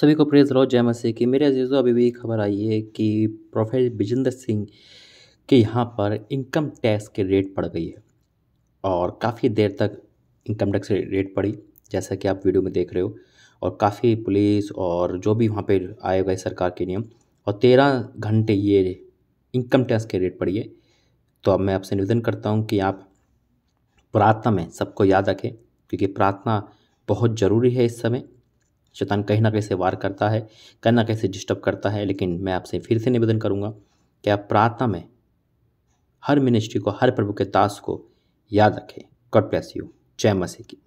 सभी को प्रेज रहो जय मसीह की मेरे अजीज़ों अभी भी खबर आई है कि प्रोफेसर बिजेंद्र सिंह के यहाँ पर इनकम टैक्स के रेट पड़ गई है और काफ़ी देर तक इनकम टैक्स रेट पड़ी जैसा कि आप वीडियो में देख रहे हो और काफ़ी पुलिस और जो भी वहाँ पे आए गए सरकार के नियम और तेरह घंटे ये इनकम टैक्स के रेट पड़ी है तो अब मैं आपसे निवेदन करता हूँ कि आप प्रार्थना में सबको याद रखें क्योंकि प्रार्थना बहुत ज़रूरी है इस समय शैतान कहीं ना कहीं से वार करता है कहीं ना कहीं से डिस्टर्ब करता है लेकिन मैं आपसे फिर से निवेदन करूँगा कि आप प्रार्थना में हर मिनिस्ट्री को हर प्रभु के ताश को याद रखें गॉड ब्लेस यू जय मसीह की